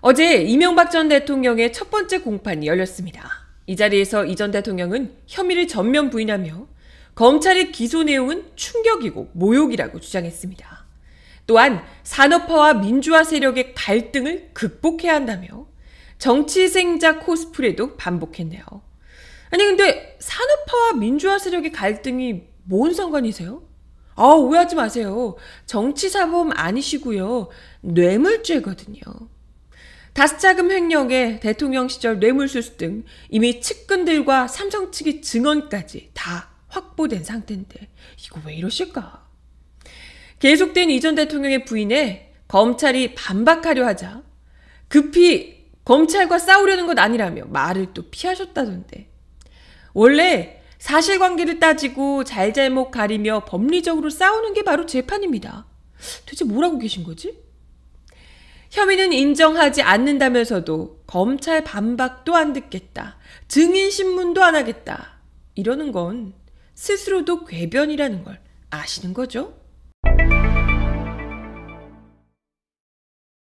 어제 이명박 전 대통령의 첫 번째 공판이 열렸습니다. 이 자리에서 이 전 대통령은 혐의를 전면 부인하며 검찰의 기소 내용은 충격이고 모욕이라고 주장했습니다. 또한 산업화와 민주화 세력의 갈등을 극복해야 한다며 정치생자 코스프레도 반복했네요. 아니 근데 산업화와 민주화 세력의 갈등이 뭔 상관이세요? 아 오해하지 마세요. 정치사범 아니시고요. 뇌물죄거든요. 다스자금 횡령에 대통령 시절 뇌물수수 등 이미 측근들과 삼성 측의 증언까지 다 확보된 상태인데 이거 왜 이러실까? 계속된 이전 대통령의 부인에 검찰이 반박하려 하자 급히 검찰과 싸우려는 것 아니라며 말을 또 피하셨다던데. 원래 사실관계를 따지고 잘잘못 가리며 법리적으로 싸우는 게 바로 재판입니다. 도 대체 뭐라고 계신 거지? 혐의는 인정하지 않는다면서도 검찰 반박도 안 듣겠다. 증인 신문도 안 하겠다. 이러는 건 스스로도 궤변이라는 걸 아시는 거죠?